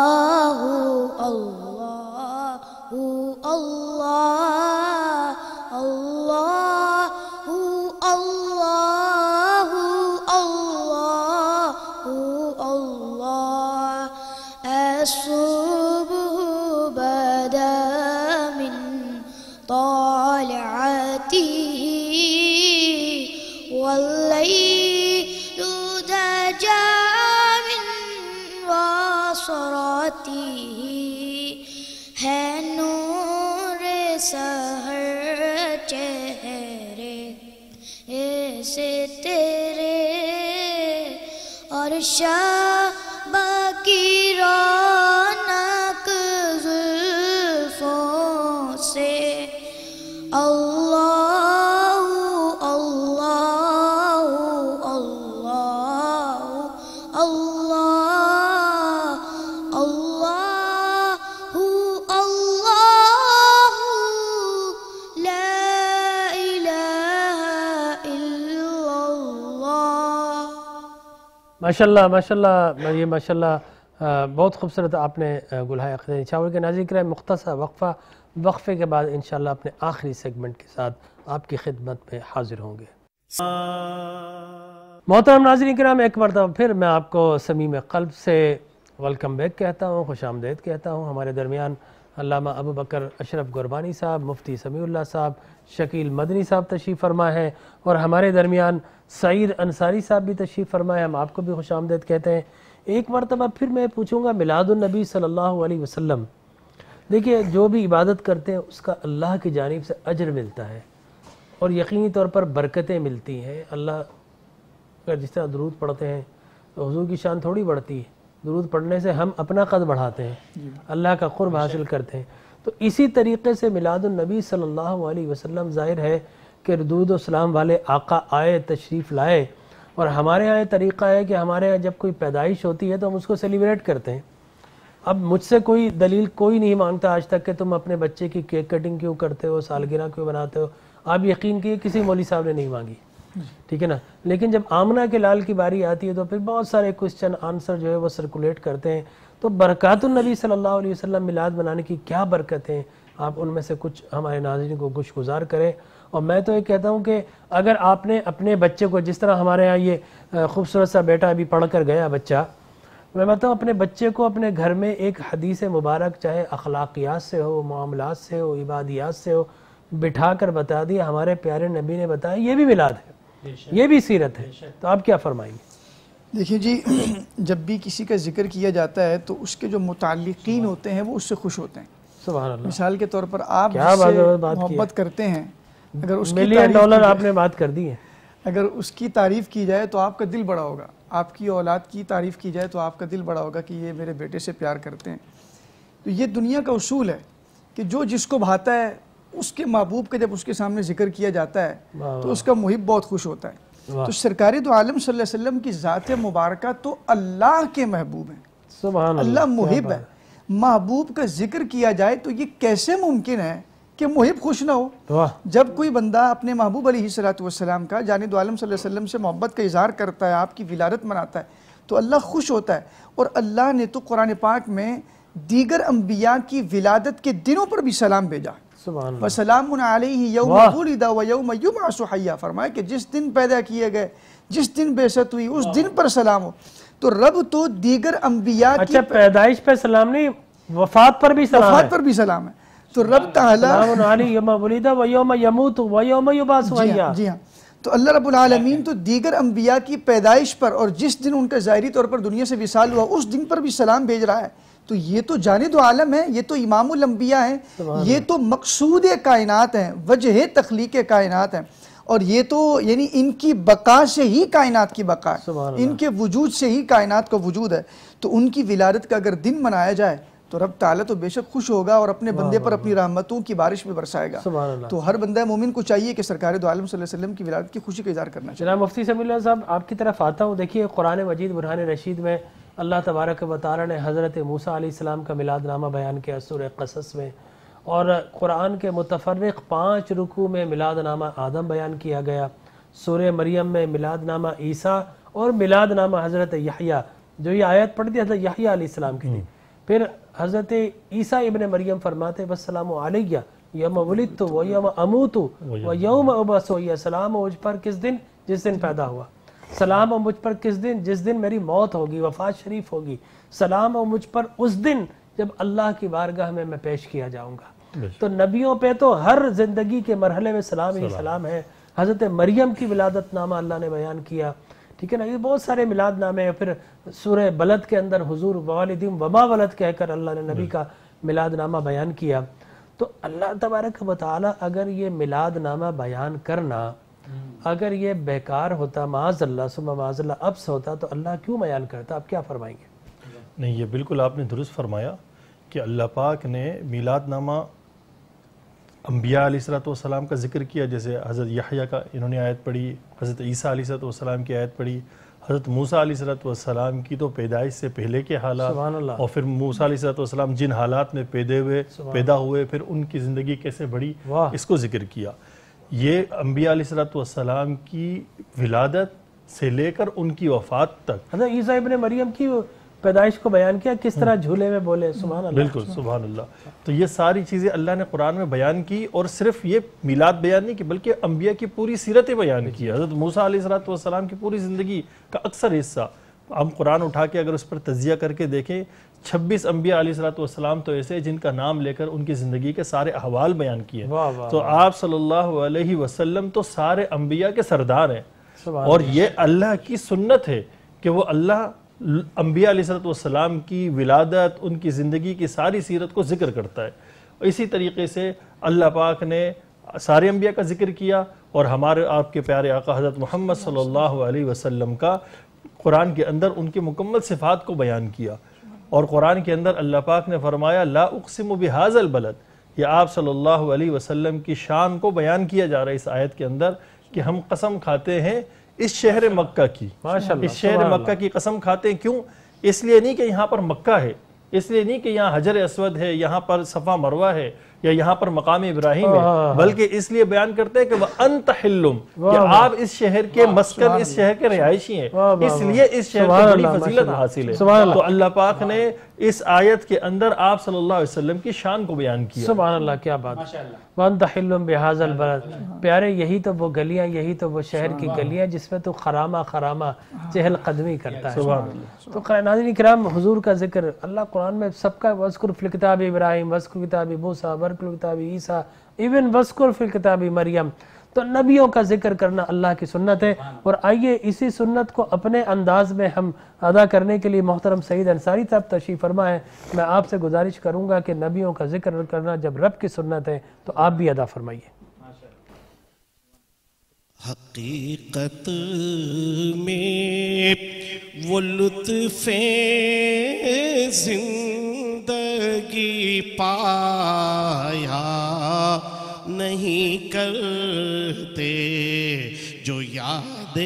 D: माशा माशा ये माशा बहुत खूबसूरत आपने गुलहाय अखदनी चावल के नाजिर रहे मुख्तसा वक्फ़ा वक्फ़े के बाद इन अपने आखिरी सेगमेंट के साथ आपकी खिदमत में हाजिर होंगे मोहतरम नाजरी नाम एक मरतब फिर मैं आपको समीम कल्ब से वेलकम बैक कहता हूँ खुश आमदेद कहता हूँ हमारे दरमियान अलामा अबू बकर अशरफ गुरबानी साहब मुफ्ती समी साहब शकील मदनी साहब तशीफ़ फरमा है और हमारे दरमियान सईद अंसारी साहब भी तशरीफ़ फरमाए हम आपको भी खुश आमदेद कहते हैं एक मरतबा फिर मैं पूछूंगा मिलादुलनबी सल्लल्लाहु अलैहि वसल्लम देखिए जो भी इबादत करते हैं उसका अल्लाह की जानब से अजर मिलता है और यकीनी तौर पर बरकतें मिलती हैं अल्लाह का जिस तरह दरूद पढ़ते हैं तो हजू की शान थोड़ी बढ़ती है दरूद पढ़ने से हम अपना कद बढ़ाते हैं अल्लाह का कुर्ब हासिल करते हैं तो इसी तरीके से मिलादुलनबी सल्लल्लाहु अलैहि वसल्लम ज़ाहिर है के रदूद सलाम वाले आका आए तशरीफ़ लाए और हमारे यहाँ तरीक़ा है कि हमारे यहाँ जब कोई पैदाइश होती है तो हम उसको सेलिब्रेट करते हैं अब मुझसे कोई दलील कोई नहीं मांगता आज तक कि तुम अपने बच्चे की केक कटिंग क्यों करते हो सालगिरह क्यों बनाते हो आप यकीन किए किसी मौली साहब ने नहीं मांगी ठीक है ना लेकिन जब आमना के लाल की बारी आती है तो फिर बहुत सारे क्वेश्चन आंसर जो है वो सर्कुलेट करते हैं तो बरकतुलनबी सल्लल्लाहु अलैहि वसल्लम मिलाद बनाने की क्या बरकतें हैं आप उनमें से कुछ हमारे नाजरन को गुश गुजार करें और मैं तो ये कहता हूँ कि अगर आपने अपने बच्चे को जिस तरह हमारे यहाँ ये खूबसूरत सा बेटा अभी पढ़ कर गया बच्चा मैं बताऊँ अपने बच्चे को अपने घर में एक हदीस मुबारक चाहे अखलाकियात से हो मामलात से हो इबादियात से हो बिठा कर बता दिया हमारे प्यारे नबी ने बताया ये भी मिलाद है ये भी सीरत है तो आप क्या फरमाएंगे
F: देखिए जी जब भी किसी का जिक्र किया जाता है तो उसके जो मुतालिकीन होते हैं वो उससे खुश होते हैं मिसाल के तौर पर आप मोहब्बत करते हैं अगर उस मिलियन डॉलर आपने बात कर दी है अगर उसकी तारीफ की जाए तो आपका दिल बड़ा होगा आपकी औलाद की तारीफ की जाए तो आपका दिल बड़ा होगा कि ये मेरे बेटे से प्यार करते हैं तो ये दुनिया का उसूल है कि जो जिसको भाता है उसके महबूब का जब उसके सामने जिक्र किया जाता है तो उसका मुहिब बहुत खुश होता है तो सरकारी तो आलम वसल्लम की ज़ात मुबारक तो अल्लाह के महबूब हैं अल्लाह मुहिब है महबूब का जिक्र किया जाए तो ये कैसे मुमकिन है कि मुहिब खुश ना हो जब कोई बंदा अपने महबूब अली सलाम का जानद आलम वसल्लम से मोहब्बत का इजहार करता है आपकी विलारत मनाता है तो अल्लाह खुश होता है और अल्लाह ने तो कुरान पाक में दीगर अम्बिया की विलादत के दिनों पर भी सलाम भेजा फरमाया कि जिस दिन पैदा किए गए जिस दिन बेसत हुई उस दिन पर सलाम हो तो रब तो दीगर अम्बिया अच्छा, की पैदाइश पर सलाम नहीं वफात पर भी सलाम वफात पर भी सलाम है तो रब हाँ, तला हाँ, जी हाँ तो अल्लाह रब्बुल आलमीन हाँ। तो दीगर अम्बिया की पैदाइश पर और जिस दिन उनका ज़ाहरी तौर पर दुनिया से विशाल हुआ उस दिन पर भी सलाम भेज रहा है तो ये तो जाने दो आलम है ये तो इमामुल अम्बिया हैं ये तो मकसूद कायनात हैं वजह तख्लीक कायनात हैं और ये तो यानी इनकी बका से ही कायनात की बका इनके वजूद से ही कायनात का वजूद है तो उनकी विलादत का अगर दिन मनाया जाए तो रब ताला तो बेशक खुश होगा और अपने बंदे पर अपनी रहमतों की बारिश भी बरसाएगा तो हर बंदा मोमिन को चाहिए कि सरकार दो आलम वसल्लम की विलादत की खुशी का इजहार करना
D: चाहिए मुफ्ती समल्ला साहब आपकी तरफ आता हूँ देखिए कुरान मजीद बुरहान रशीद में अल्लाह तबारक वाली ने हज़रत मूसा आसमाम का मिलादनामा बयान किया सुर कसस में और कुरान के मुतफरक पाँच रुकू में मिलाद नामा आदम बयान किया गया सुर मरियम में मिलाद नामा ईसा और मिलाद नामा हज़रत यहिया जो ये आयत पढ़ती हज़रत यहिया आसमाम के लिए फिर हज़रत ईसा इबन मरियम फरमाते वसलाम आलिया यम तो यम अमू तो वह यम अबसो सलाम मुझ पर किस दिन जिस दिन पैदा हुआ सलाम और मुझ पर किस दिन जिस दिन मेरी मौत होगी वफात शरीफ होगी सलाम और मुझ पर उस दिन जब अल्लाह की बारगाह में मैं पेश किया जाऊँगा तो नबियों पे तो हर जिंदगी के मरहले में सलाम ही सलाम है हज़रत मरियम की विलादत नामा अल्लाह ने बयान किया ठीक है ना ये बहुत सारे मिलाद नामे हैं फिर सूर्य बलद के अंदर हजूर वालदीम वबा वलत कहकर अल्लाह ने नबी हम्म। का मिलाद नामा बयान किया तो अल्लाह तबारक वाली अगर ये मिलाद नामा बयान करना हम्म। अगर ये बेकार होता माजल्ला सुबह माजल्ला अब्स होता तो अल्लाह क्यों बयान करता आप क्या फरमाएंगे
C: नहीं ये बिल्कुल आपने दुरुस्त फरमाया कि अल्लाह पाक ने मिलाद नामा अम्बिया सलाम का जिक्र किया जैसे हज़रत यहिया का इन्होंने आयत पढ़ी हज़रत ईसा सलाम की आयत पढ़ी हज़रत मूसा सलाम की तो पैदाइश से पहले के हालात और फिर मूसा सलाम जिन हालात में पैदे हुए पैदा हुए फिर उनकी ज़िंदगी कैसे बढ़ी इसको जिक्र किया ये अम्बिया सलाम की विलादत से लेकर उनकी वफात तक हज़रत ईसा इबन मरीम की पैदाइश को बयान किया किस तरह हम्म। झूले में बोले सुबह बिल्कुल सुबह अल्लाह तो ये सारी चीज़ें अल्लाह ने कुरान में बयान की और सिर्फ ये मिलाद बयान नहीं की बल्कि अम्बिया की पूरी सीरतें बयान की हज़रत मूसा सलाम की पूरी ज़िंदगी का अक्सर हिस्सा हम कुरान उठा के अगर उस पर तजिया करके देखें छब्बीस अम्बिया सलाम तो ऐसे जिनका नाम लेकर उनकी ज़िंदगी के सारे अहवाल बयान किए तो आप सल्ला वसलम तो सारे अम्बिया के सरदार हैं और ये अल्लाह की सुन्नत है कि वो अल्लाह अम्बिया की विलादत उनकी ज़िंदगी की सारी सीरत को ज़िक्र करता है इसी तरीके से अल्लाह पाक ने सारे अम्बिया का ज़िक्र किया और हमारे आपके प्यारे आका हज़रत मोहम्मद सल्ला वसम का कुरान के अंदर उनकी मुकम्मल सिफात को बयान किया और कुरान के अंदर अल्लाह पाक ने फरमाया ला उकसिम बिहाजल बलद यह आप सल्ला वसम की शान को बयान किया जा रहा है इस आयत के अंदर कि हम कसम खाते हैं इस शहर मक्का की इस शहर मक्का की कसम खाते हैं क्यों इसलिए नहीं कि यहाँ पर मक्का है इसलिए नहीं कि यहाँ हजर असवद है यहाँ पर सफ़ा मरवा है या यहाँ पर मकाम इब्राहिम है बल्कि इसलिए बयान करते हैं कि वह अंत हिल्लुम आप इस शहर के मस्कन इस शहर के रिहायशी हैं इसलिए इस शहर को बड़ी फजीलत हासिल है तो अल्लाह पाक ने इस आयत के अंदर आप सल्लल्लाहु अलैहि वसल्लम की शान को बयान किया सुबह अल्लाह क्या बात वन तहलम बेहाजल बलद प्यारे यही तो वो गलियां यही तो वो शहर
D: की गलियां जिसमें तो खरामा खरामा हाँ। चहल कदमी करता है तो नाजिन कराम हजूर का जिक्र अल्लाह कुरान में सबका वस्कुर फिल किताब इब्राहिम वस्कुर किताब मूसा वर्कुल किताब ईसा इवन वस्कुर फिल किताब मरियम तो नबियों का जिक्र करना अल्लाह की सुन्नत है हाँ। और आइए इसी सुन्नत को अपने अंदाज में हम अदा करने के लिए मोहतरम सईद अंसारी साहब फरमा है मैं आपसे गुजारिश करूंगा कि नबियों का जिक्र करना जब रब की सुन्नत है तो आप भी अदा फरमाइए हकीकत
K: में वो लुत्फे जिंदगी पाया नहीं करते जो याद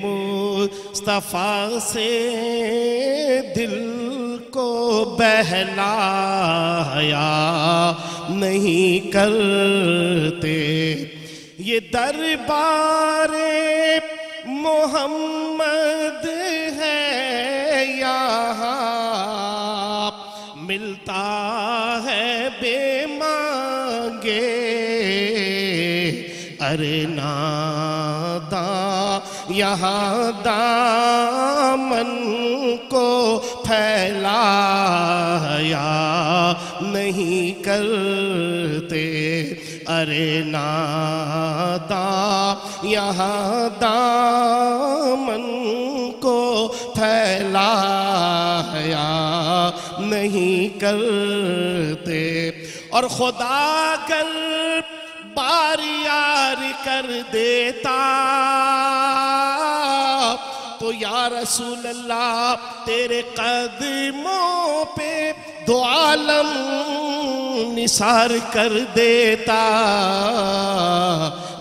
K: मुस्तफ़ा से दिल को बहलाया नहीं करते ये दरबार मोहम्मद है यहाँ मिलता करना दा यहाँ दामन को फैलाया नहीं करते अरे नादा यहाँ दामन को फैलाया नहीं करते और खुदा कर यार यार कर देता तो या रसूल अल्लाह तेरे कदमों पे दो आलम निसार कर देता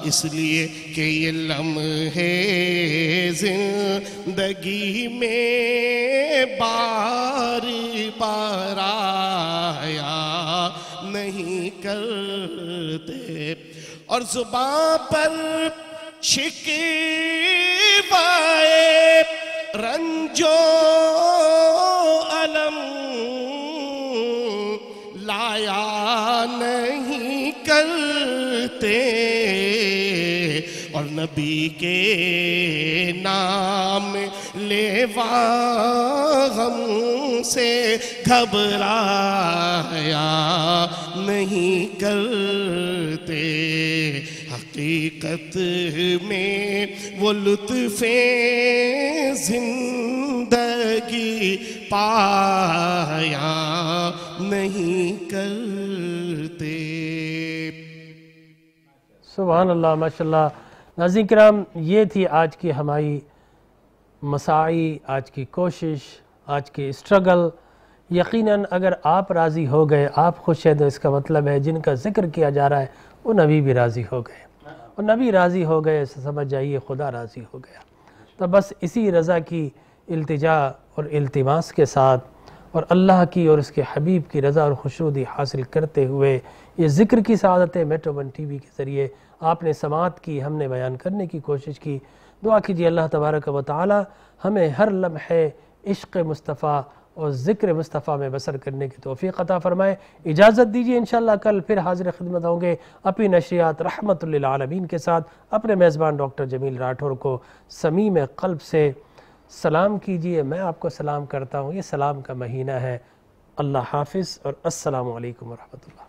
K: इसलिए कि ये लम्हे जिंदगी में बार बार आया नहीं करते और जुबा पर शिकवाए रंजो अलम लाया नहीं करते और नबी के नाम लेवा हम से घबराया नहीं करते हकीकत में वो लुत्फे जिंदगी पाया नहीं करते
D: सुबहान अल्लाह माशा नाजी कराम ये थी आज की हमारी मसाई आज की कोशिश आज की स्ट्रगल यकीनन अगर आप राज़ी हो गए आप खुश हैं तो इसका मतलब है जिनका ज़िक्र किया जा रहा है वो नबी भी राज़ी हो गए और नबी राज़ी हो गए समझ जाइए खुदा राज़ी हो गया तो बस इसी रज़ा की अल्तजा और अल्तमास के साथ और अल्लाह की और उसके हबीब की रज़ा और खुशूदी हासिल करते हुए ये ज़िक्र की सदतें मेट्रो वन टी वी के ज़रिए आपने समात की हमने बयान करने की कोशिश की दुआ कीजिए अल्लाह तबारक व ताली हमें हर लम्हे इश्क मुस्तफ़ा और ज़िक्र मुस्तफ़ा में बसर करने की तोफ़ी अता फ़रमाएँ इजाज़त दीजिए इन कल फिर हाजिर खिदमत होंगे अपनी नशियात आलमीन के साथ अपने मेज़बान डॉक्टर जमील राठौर को समीम कल्ब से सलाम कीजिए मैं आपको सलाम करता हूँ ये सलाम का महीना है अल्लाह हाफिज़ और असलकम वरहमल